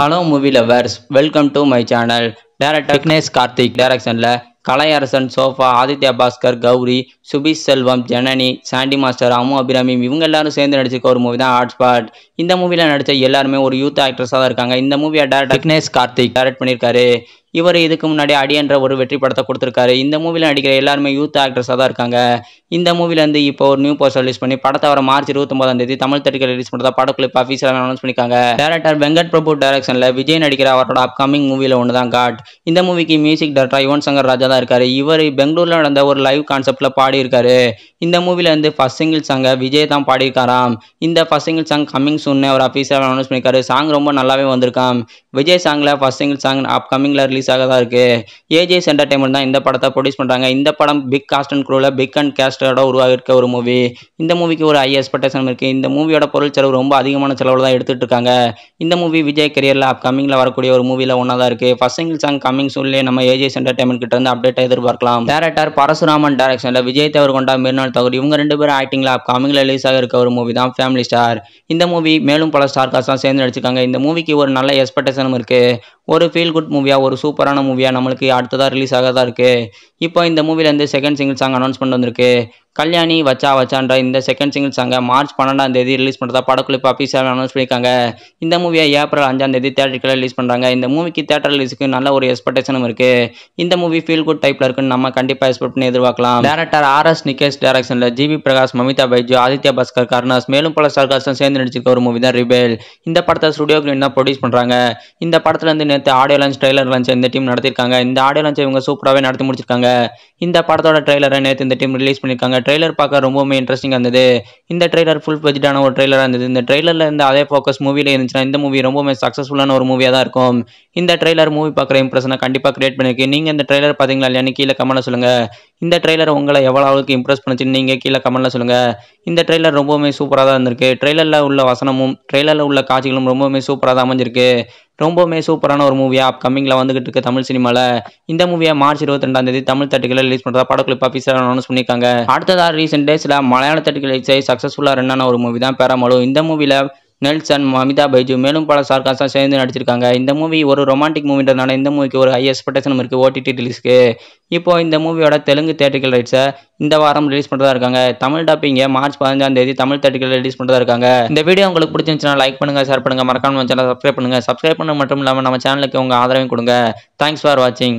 hello movie lovers welcome to my channel director Vignesh Karthik டேரக்ஷனில் கலையரசன் சோஃபா Aditya Bhaskar Gouri Subeesh Selvam Janani Sandy master Ammu Abhirami இவங்க எல்லாரும் சேர்ந்து நடிச்சிருக்க ஒரு மூவி தான் ஹாட்ஸ்பாட் இந்த மூவியில் நடித்த எல்லாருமே ஒரு யூத் ஆக்ட்ரஸாக தான் இருக்காங்க இந்த மூவியை டேரக்டர் விக்னேஷ் கார்த்திக் டேரக்ட் பண்ணியிருக்காரு இவர் இதுக்கு முன்னாடி அடியன்ற ஒரு வெற்றி படத்தை கொடுத்துருக்காரு இந்த மூவியில் நடிக்கிற எல்லாருமே யூத் ஆக்ட்ரஸாக தான் இருக்காங்க இந்த மூவிலேருந்து இப்போ ஒரு நியூ போஸ்டர் ரிலீஸ் பண்ணி படத்தை வர மார்ச் இருபத்தொம்பதாம் தேதி தமிழ் தட்டிகள் ரிலீஸ் பண்ணுறதா படக்குழு ஆஃபீஸில் அனௌன்ஸ் பண்ணிக்காங்க டேரக்டர் வெங்கட் பிரபு டேரக்ஷனில் விஜய் நடிக்கிற அவரோட அப்கமிங் மூவியில் ஒன்று தான் காட் இந்த மூவிக்கு மியூசிக் டேரக்டர் யுவன் சங்கர் ராஜா தான் இருக்காரு இவர் பெங்களூரில் நடந்த ஒரு லைவ் கான்செப்டில் பாடியிருக்காரு இந்த மூவிலேருந்து ஃபஸ்ட் சிங்கிள் சாங்கை விஜய் தான் பாடியிருக்காராம் இந்த ஃபஸ்ட் சிங்கிள் சாங் கம்மிங் சூன்னு அவர் அஃபீஸில் அனௌன்ஸ் பண்ணியிருக்காரு சாங் ரொம்ப நல்லாவே வந்திருக்காம் விஜய் சாங்கில் ஃபஸ்ட் சிங்கிள் சாங் அப்கமிங்கில் ரிலீஸ் ரிலீஸ் ஆக தான் இருக்குது ஏஜேஸ் என்டர்டைன்மெண்ட் தான் இந்த படத்தை ப்ரொடியூஸ் பண்ணுறாங்க இந்த படம் பிக் காஸ்ட் அண்ட் குரூவில் பிக் அண்ட் கேஸ்டோட உருவாகிருக்க ஒரு மூவி இந்த மூவிக்கு ஒரு ஹை எக்ஸ்பெக்டேஷன் இருக்குது இந்த மூவியோட பொருள் செலவு ரொம்ப அதிகமான செலவில் தான் எடுத்துகிட்டு இருக்காங்க இந்த மூவி விஜய் கரியரில் அப்கமிங்கில் வரக்கூடிய ஒரு மூவியில் ஒன்றா தான் இருக்குது ஃபர்ஸ்ட் சிங்கிள் சாங் கமிங் சூன்லேயே நம்ம ஏஜேஸ் என்டர்டைன்மெண்ட் கிட்ட இருந்து அப்டேட் எதிர்பார்க்கலாம் டேரக்டர் பரசுராமன் டேரக்ஷனில் விஜய் தேவர் கொண்டா மிர்னால் தகுதி இவங்க ரெண்டு பேரும் ஆக்டிங்கில் அப்கமிங்கில் ரிலீஸ் ஆக இருக்க ஒரு மூவி தான் ஃபேமிலி ஸ்டார் இந்த மூவி மேலும் பல ஸ்டார் காஸ்ட்லாம் சேர்ந்து நடிச்சிருக்காங்க இந்த மூவிக்கு ஒரு நல்ல எக்ஸ்பெக்டேஷனும் இருக்குது ஒரு ஃபீல் குட் மூவியாக ஒரு சூப்பரான மூவியாக நம்மளுக்கு அடுத்ததாக ரிலீஸ் ஆக தான் இருக்குது இப்போ இந்த மூவிலேருந்து செகண்ட் சிங்கிள் சாங் அனௌன்ஸ் பண்ணிட்டு வந்திருக்கு கல்யாணி வச்சா வச்சான்ற இந்த செகண்ட் சிங்கிள் சாங்க மார்ச் பன்னெண்டாம் தேதி ரிலீஸ் பண்ணுறதா படக்குழிப்பு அஃபீஷியல் அனௌன்ஸ் பண்ணியிருக்காங்க இந்த மூவியை ஏப்ரல் அஞ்சாம் தேதி தேட்டருக்குள்ள ரிலீஸ் பண்ணுறாங்க இந்த மூவிக்கு தேட்டர் ரிலீஸுக்கு நல்ல ஒரு எக்ஸ்பெக்டேஷனும் இருக்குது இந்த மூவி ஃபீல் குட் டைப்ல இருக்குன்னு நம்ம கண்டிப்பாக எக்ஸ்பெக்ட் பண்ணி எதிர்பார்க்கலாம் டேரக்டர் ஆர் எஸ் நிகேஷ் டேரக்ஷனில் ஜிபி பிரகாஷ் மமிதா பைஜு ஆதித்யா பாஸ்கர் கருணாஸ் மேலும் பல ஸ்டார்காஸ்டும் சேர்ந்து நடிச்சிருக்க ஒரு மூவி தான் ரிபேல் இந்த படத்தை ஸ்டுடியோ கிரீன் தான் ப்ரொடியூஸ் பண்ணுறாங்க இந்த படத்துலேருந்து நேற்று ஆடியோ லான்ச் ட்ரெய்லர் லான்ச் இந்த டீம் நடத்திருக்காங்க இந்த ஆடியோ லான்ச் இவங்க சூப்பராகவே நடத்தி முடிச்சிருக்காங்க இந்த படத்தோட ட்ரெய்லரை நேற்று இந்த டீம் ரிலீஸ் பண்ணியிருக்காங்க ட்ரெய்லர் பார்க்க ரொம்பவுமே இன்ட்ரெஸ்டிங்காக இருந்தது இந்த ட்ரெய்லர் ஃபுல் பெஜிட்டான ஒரு ட்ரெய்லராக இருந்தது இந்த ட்ரெய்லரில் இருந்து அதே ஃபோக்கஸ் மூவியில் இருந்துச்சுன்னா இந்த மூவி ரொம்பவுமே சக்ஸஸ்ஃபுல்லான ஒரு மூவியாக தான் இருக்கும் இந்த ட்ரெய்லர் மூவி பார்க்குற இம்ப்ரெஷனை கண்டிப்பாக கிரியேட் பண்ணியிருக்கேன் நீங்கள் இந்த ட்ரெய்லர் பார்த்தீங்களா இல்லையான்னு கீழே கமெண்ட்டில் சொல்லுங்கள் இந்த ட்ரெய்லர் உங்களை எவ்வளோ அளவுக்கு இம்ப்ரெஸ் பண்ணுச்சுன்னு நீங்கள் கீழே கமெண்ட்டில் சொல்லுங்கள் இந்த ட்ரெய்லர் ரொம்பவுமே சூப்பராக தான் இருந்திருக்கு ட்ரெய்லரில் உள்ள வசனமும் ட்ரெய்லரில் உள்ள காட்சிகளும் ரொம்பவுமே சூப்பராக தான் அமைஞ்சிருக்கு ரொம்பவுமே சூப்பரான ஒரு மூவியாக அப்கமிங்கில் வந்துகிட்டு இருக்கு தமிழ் சினிமாவில் இந்த மூவியை மார்ச் இருபத்தி ரெண்டாம் தேதி தமிழ் தட்டுகளை ரிலீஸ் பண்ணுறதா படக்குழு ஆஃபீஸர் அனௌன்ஸ் பண்ணியிருக்காங்க அடுத்ததாக ரீசெண்ட் டேஸில் மலையாள தட்டுகளை சக்ஸஸ்ஃபுல்லாக ரெண்டான ஒரு மூவி தான் பேராமலு இந்த மூவியில் நெல்சன் அமிதா பைஜு மேலும் பல சார்காஸாக சேர்ந்து நடிச்சிருக்காங்க இந்த மூவி ஒரு ரொமான்டிக் மூவின்றதுனால இந்த மூவிக்கு ஒரு ஹை எக்ஸ்பெக்டேஷன் இருக்குது ஓடிடி ரிலீஸ்க்கு இப்போ இந்த மூவியோட தெலுங்கு தேட்டரிக்கல் ரைட்ஸை இந்த வாரம் ரிலீஸ் பண்ணுறதா இருக்காங்க தமிழ் டாப்பிங்க மார்ச் பதினஞ்சாம் தேதி தமிழ் தேட்டரிக்கல் ரிலீஸ் பண்ணுறதா இருக்காங்க இந்த வீடியோ உங்களுக்கு பிடிச்சிருந்துச்சுன்னா லைக் பண்ணுங்கள் ஷேர் பண்ணுங்கள் மறக்காம சேனல் சப்ஸ்கிரைப் பண்ணுங்கள் சப்ஸ்கிரைப் பண்ண மட்டும் இல்லாமல் நம்ம சேனலுக்கு உங்கள் ஆதரவையும் கொடுங்க தேங்க்ஸ் ஃபார் வாட்சிங்